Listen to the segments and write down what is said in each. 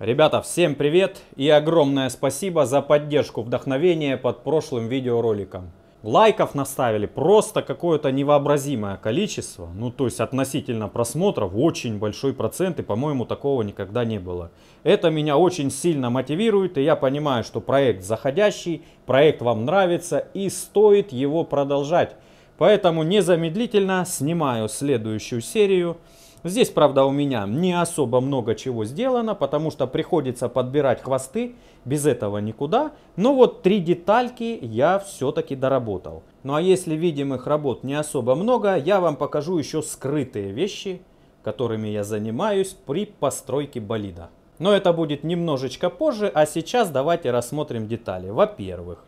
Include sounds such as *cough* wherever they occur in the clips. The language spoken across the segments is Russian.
Ребята, всем привет и огромное спасибо за поддержку вдохновения под прошлым видеороликом. Лайков наставили просто какое-то невообразимое количество, ну то есть относительно просмотров очень большой процент и по-моему такого никогда не было. Это меня очень сильно мотивирует и я понимаю, что проект заходящий, проект вам нравится и стоит его продолжать. Поэтому незамедлительно снимаю следующую серию. Здесь, правда, у меня не особо много чего сделано, потому что приходится подбирать хвосты, без этого никуда. Но вот три детальки я все-таки доработал. Ну а если видимых работ не особо много, я вам покажу еще скрытые вещи, которыми я занимаюсь при постройке болида. Но это будет немножечко позже, а сейчас давайте рассмотрим детали. Во-первых,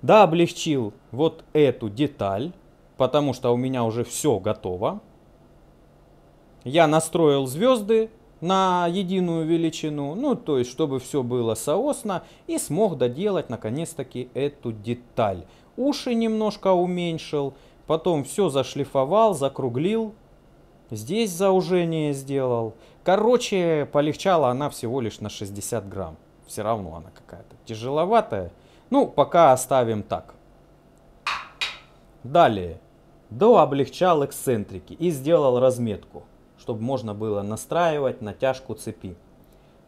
да, облегчил вот эту деталь, потому что у меня уже все готово. Я настроил звезды на единую величину, ну то есть, чтобы все было соосно, и смог доделать наконец-таки эту деталь. Уши немножко уменьшил, потом все зашлифовал, закруглил, здесь заужение сделал. Короче, полегчала она всего лишь на 60 грамм. Все равно она какая-то тяжеловатая. Ну, пока оставим так. Далее. До облегчал эксцентрики и сделал разметку чтобы можно было настраивать натяжку цепи.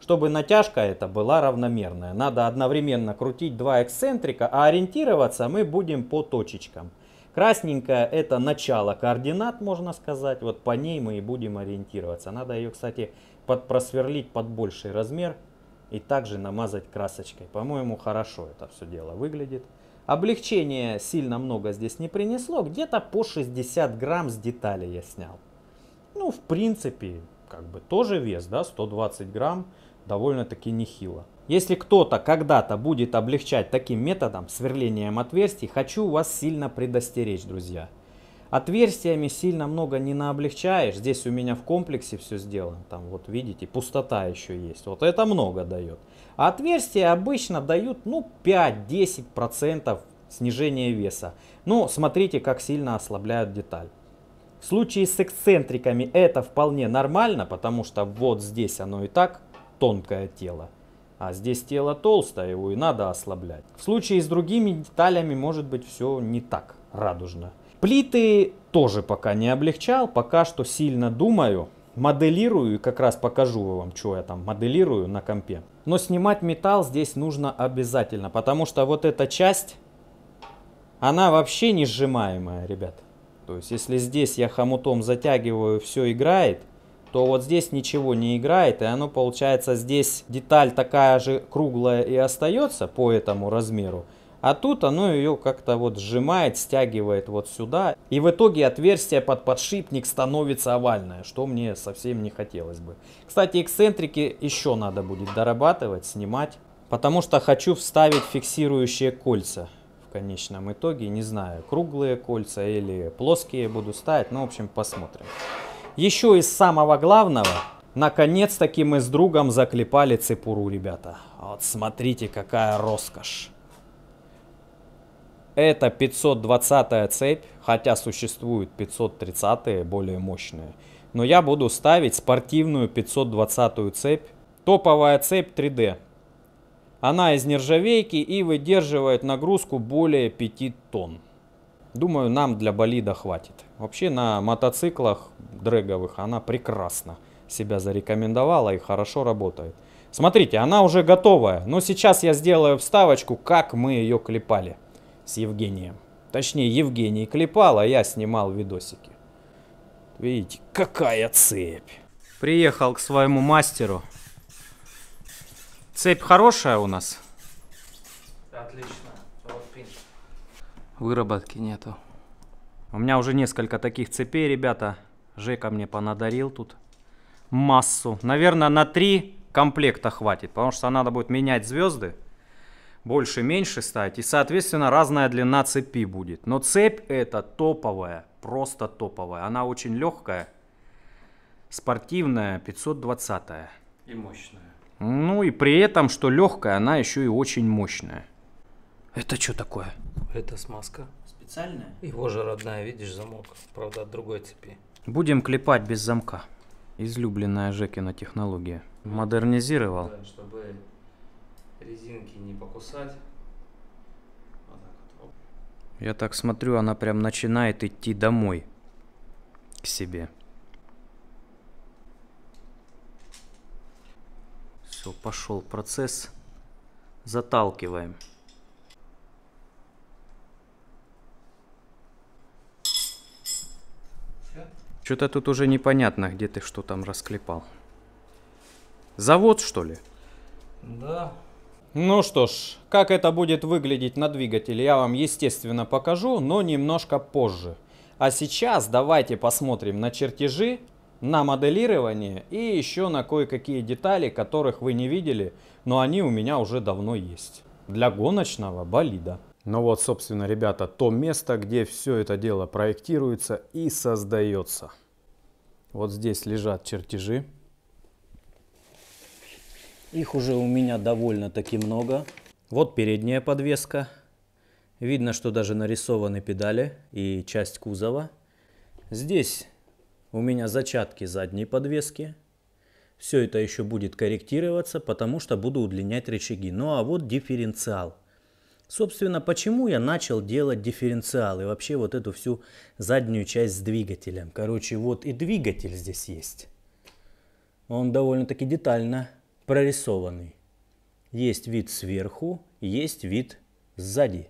Чтобы натяжка эта была равномерная, надо одновременно крутить два эксцентрика, а ориентироваться мы будем по точечкам. Красненькая это начало координат, можно сказать, вот по ней мы и будем ориентироваться. Надо ее, кстати, под, просверлить под больший размер и также намазать красочкой. По-моему, хорошо это все дело выглядит. Облегчение сильно много здесь не принесло, где-то по 60 грамм с детали я снял ну, в принципе, как бы тоже вес, да, 120 грамм, довольно-таки нехило. Если кто-то когда-то будет облегчать таким методом, сверлением отверстий, хочу вас сильно предостеречь, друзья. Отверстиями сильно много не наоблегчаешь. Здесь у меня в комплексе все сделано. Там вот видите, пустота еще есть. Вот это много дает. А отверстия обычно дают ну 5-10% снижения веса. Ну смотрите, как сильно ослабляют деталь. В случае с эксцентриками это вполне нормально, потому что вот здесь оно и так тонкое тело. А здесь тело толстое, его и надо ослаблять. В случае с другими деталями может быть все не так радужно. Плиты тоже пока не облегчал, пока что сильно думаю. Моделирую и как раз покажу вам, что я там моделирую на компе. Но снимать металл здесь нужно обязательно, потому что вот эта часть, она вообще не сжимаемая, ребят. То есть если здесь я хомутом затягиваю, все играет, то вот здесь ничего не играет, и оно получается здесь деталь такая же круглая и остается по этому размеру, а тут оно ее как-то вот сжимает, стягивает вот сюда. И в итоге отверстие под подшипник становится овальное, что мне совсем не хотелось бы. Кстати, эксцентрики еще надо будет дорабатывать, снимать, потому что хочу вставить фиксирующие кольца конечном итоге. Не знаю, круглые кольца или плоские буду ставить. Ну, в общем, посмотрим. Еще из самого главного, наконец-таки мы с другом заклепали цепуру, ребята. Вот смотрите, какая роскошь. Это 520 цепь, хотя существуют 530 более мощные. Но я буду ставить спортивную 520 цепь. Топовая цепь 3D. Она из нержавейки и выдерживает нагрузку более 5 тонн. Думаю, нам для болида хватит. Вообще на мотоциклах дрэговых она прекрасно себя зарекомендовала и хорошо работает. Смотрите, она уже готовая, но сейчас я сделаю вставочку, как мы ее клепали с Евгением. Точнее, Евгений клепал, а я снимал видосики. Видите, какая цепь. Приехал к своему мастеру, Цепь хорошая у нас? Отлично. Выработки нету. У меня уже несколько таких цепей, ребята. Жека мне понадарил тут массу. Наверное, на три комплекта хватит, потому что надо будет менять звезды. Больше, меньше ставить. И, соответственно, разная длина цепи будет. Но цепь эта топовая, просто топовая. Она очень легкая, спортивная, 520 -я. И мощная. Ну и при этом, что легкая, она еще и очень мощная. Это что такое? Это смазка. Специальная? Его же родная, видишь, замок. Правда, от другой цепи. Будем клепать без замка. Излюбленная Жекина технология. Модернизировал. Да, чтобы резинки не покусать. Вот так вот. Я так смотрю, она прям начинает идти домой. К себе. Все, пошел процесс. Заталкиваем. Что-то тут уже непонятно, где ты что там расклепал. Завод, что ли? Да. Ну что ж, как это будет выглядеть на двигателе, я вам, естественно, покажу, но немножко позже. А сейчас давайте посмотрим на чертежи на моделирование и еще на кое-какие детали, которых вы не видели, но они у меня уже давно есть. Для гоночного болида. Ну вот, собственно, ребята, то место, где все это дело проектируется и создается. Вот здесь лежат чертежи. Их уже у меня довольно-таки много. Вот передняя подвеска. Видно, что даже нарисованы педали и часть кузова. Здесь у меня зачатки задней подвески. Все это еще будет корректироваться, потому что буду удлинять рычаги. Ну а вот дифференциал. Собственно, почему я начал делать дифференциал и вообще вот эту всю заднюю часть с двигателем. Короче, вот и двигатель здесь есть. Он довольно-таки детально прорисованный. Есть вид сверху, есть вид сзади.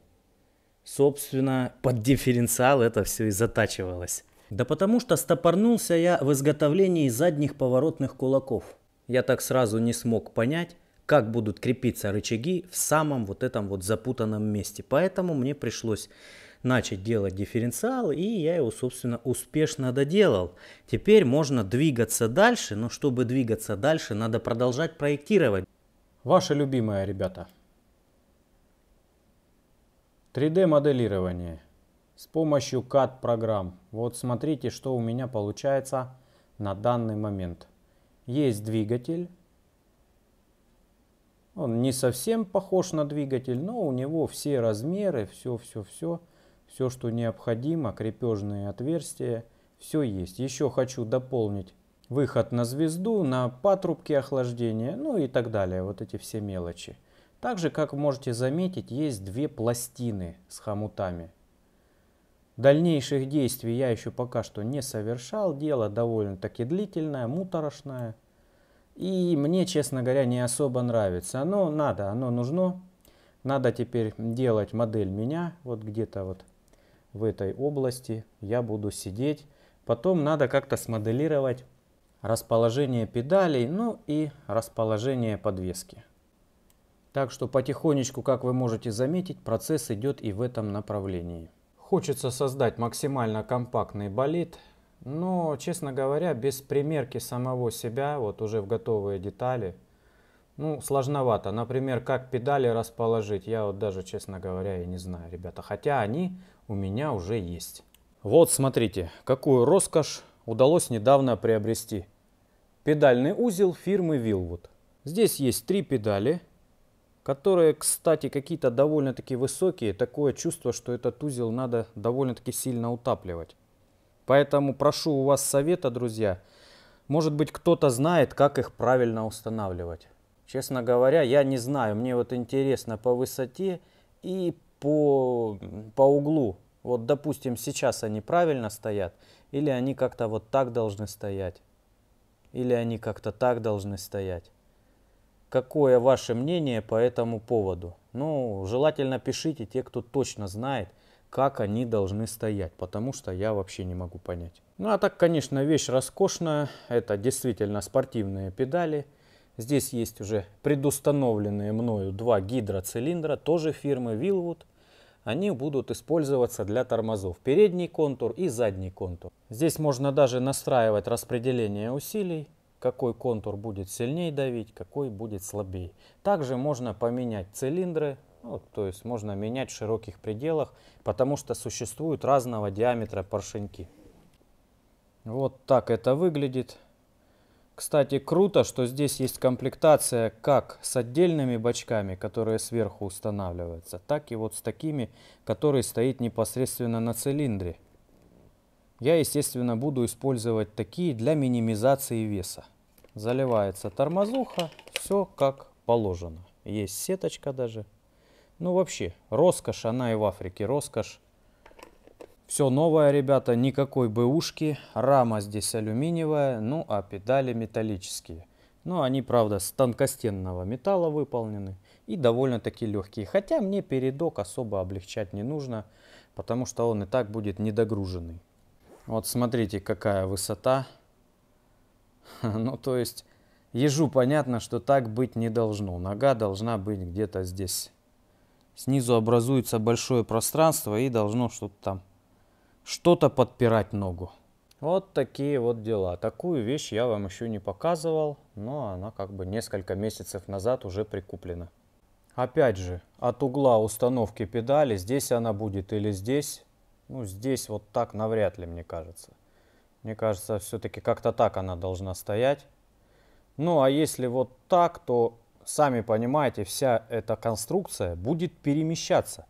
Собственно, под дифференциал это все и затачивалось. Да потому что стопорнулся я в изготовлении задних поворотных кулаков. Я так сразу не смог понять, как будут крепиться рычаги в самом вот этом вот запутанном месте. Поэтому мне пришлось начать делать дифференциал, и я его, собственно, успешно доделал. Теперь можно двигаться дальше, но чтобы двигаться дальше, надо продолжать проектировать. Ваши любимые ребята. 3D моделирование с помощью CAD программ. Вот смотрите, что у меня получается на данный момент. Есть двигатель. Он не совсем похож на двигатель, но у него все размеры, все-все-все, все, что необходимо, крепежные отверстия, все есть. Еще хочу дополнить выход на звезду, на патрубки охлаждения, ну и так далее, вот эти все мелочи. Также, как можете заметить, есть две пластины с хомутами. Дальнейших действий я еще пока что не совершал. Дело довольно-таки длительное, муторошное. И мне, честно говоря, не особо нравится. Но надо, оно нужно. Надо теперь делать модель меня. Вот где-то вот в этой области я буду сидеть. Потом надо как-то смоделировать расположение педалей, ну и расположение подвески. Так что потихонечку, как вы можете заметить, процесс идет и в этом направлении. Хочется создать максимально компактный болид, но, честно говоря, без примерки самого себя, вот уже в готовые детали, ну, сложновато. Например, как педали расположить, я вот даже, честно говоря, и не знаю, ребята. Хотя они у меня уже есть. Вот, смотрите, какую роскошь удалось недавно приобрести. Педальный узел фирмы Wilwood. Здесь есть три педали которые, кстати, какие-то довольно-таки высокие. Такое чувство, что этот узел надо довольно-таки сильно утапливать. Поэтому прошу у вас совета, друзья. Может быть, кто-то знает, как их правильно устанавливать. Честно говоря, я не знаю. Мне вот интересно по высоте и по, по углу. Вот, допустим, сейчас они правильно стоят, или они как-то вот так должны стоять, или они как-то так должны стоять какое ваше мнение по этому поводу. Ну, желательно пишите те, кто точно знает, как они должны стоять, потому что я вообще не могу понять. Ну, а так, конечно, вещь роскошная. Это действительно спортивные педали. Здесь есть уже предустановленные мною два гидроцилиндра, тоже фирмы Wilwood. Они будут использоваться для тормозов. Передний контур и задний контур. Здесь можно даже настраивать распределение усилий какой контур будет сильнее давить, какой будет слабее. Также можно поменять цилиндры, ну, то есть можно менять в широких пределах, потому что существуют разного диаметра поршеньки. Вот так это выглядит. Кстати, круто, что здесь есть комплектация как с отдельными бачками, которые сверху устанавливаются, так и вот с такими, которые стоят непосредственно на цилиндре. Я, естественно, буду использовать такие для минимизации веса заливается тормозуха, все как положено. Есть сеточка даже. Ну вообще, роскошь, она и в Африке роскошь. Все новое, ребята, никакой бэушки. Рама здесь алюминиевая, ну а педали металлические. Но ну, они, правда, с тонкостенного металла выполнены и довольно-таки легкие. Хотя мне передок особо облегчать не нужно, потому что он и так будет недогруженный. Вот смотрите, какая высота *laughs* Ну, то есть, ежу понятно, что так быть не должно. Нога должна быть где-то здесь. Снизу образуется большое пространство и должно что-то там, что-то подпирать ногу. Вот такие вот дела. Такую вещь я вам еще не показывал, но она как бы несколько месяцев назад уже прикуплена. Опять же, от угла установки педали, здесь она будет или здесь, ну здесь вот так навряд ли, мне кажется. Мне кажется, все-таки как-то так она должна стоять. Ну а если вот так, то сами понимаете, вся эта конструкция будет перемещаться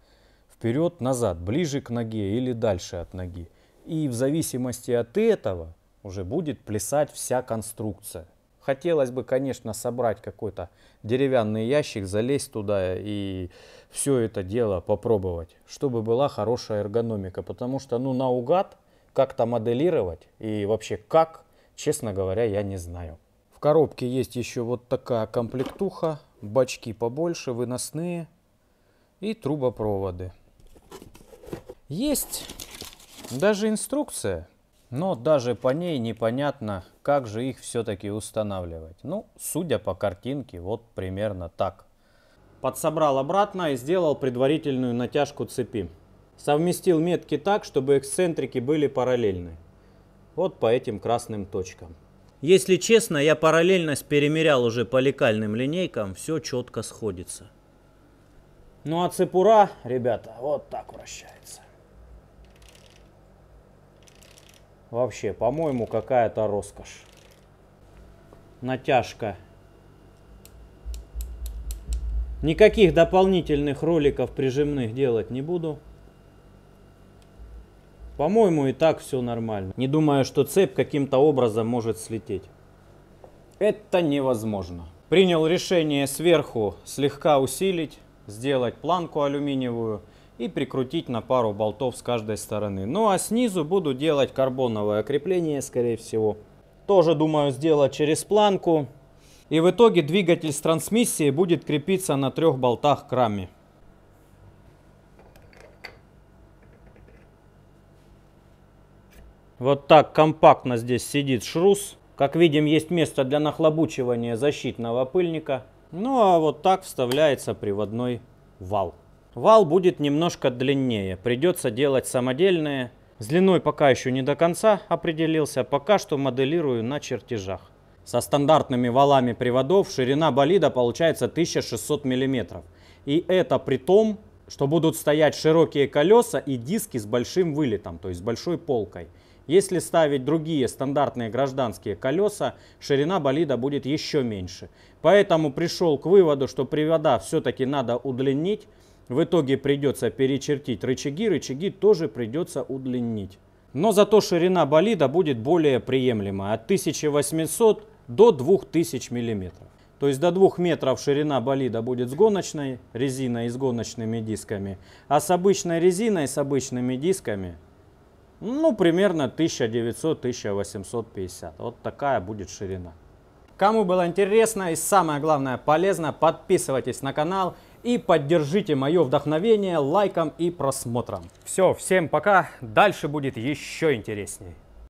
вперед-назад, ближе к ноге или дальше от ноги. И в зависимости от этого уже будет плясать вся конструкция. Хотелось бы, конечно, собрать какой-то деревянный ящик, залезть туда и все это дело попробовать, чтобы была хорошая эргономика. Потому что, ну, наугад как-то моделировать и вообще как, честно говоря, я не знаю. В коробке есть еще вот такая комплектуха, бачки побольше, выносные и трубопроводы. Есть даже инструкция, но даже по ней непонятно, как же их все-таки устанавливать. Ну, судя по картинке, вот примерно так. Подсобрал обратно и сделал предварительную натяжку цепи. Совместил метки так, чтобы эксцентрики были параллельны. Вот по этим красным точкам. Если честно, я параллельность перемерял уже по лекальным линейкам, все четко сходится. Ну а цепура, ребята, вот так вращается. Вообще, по-моему, какая-то роскошь. Натяжка. Никаких дополнительных роликов прижимных делать не буду. По-моему, и так все нормально. Не думаю, что цепь каким-то образом может слететь. Это невозможно. Принял решение сверху слегка усилить, сделать планку алюминиевую и прикрутить на пару болтов с каждой стороны. Ну а снизу буду делать карбоновое крепление, скорее всего. Тоже думаю сделать через планку. И в итоге двигатель с трансмиссией будет крепиться на трех болтах к раме. Вот так компактно здесь сидит шрус. Как видим, есть место для нахлобучивания защитного пыльника. Ну а вот так вставляется приводной вал. Вал будет немножко длиннее. Придется делать самодельные. С длиной пока еще не до конца определился. Пока что моделирую на чертежах. Со стандартными валами приводов ширина болида получается 1600 мм. И это при том, что будут стоять широкие колеса и диски с большим вылетом, то есть с большой полкой. Если ставить другие стандартные гражданские колеса, ширина болида будет еще меньше. Поэтому пришел к выводу, что привода все-таки надо удлинить. В итоге придется перечертить рычаги, рычаги тоже придется удлинить. Но зато ширина болида будет более приемлема от 1800 до 2000 мм. То есть до 2 метров ширина болида будет с гоночной резиной и с гоночными дисками, а с обычной резиной и с обычными дисками ну, примерно 1900-1850. Вот такая будет ширина. Кому было интересно и самое главное полезно, подписывайтесь на канал и поддержите мое вдохновение лайком и просмотром. Все, всем пока. Дальше будет еще интереснее.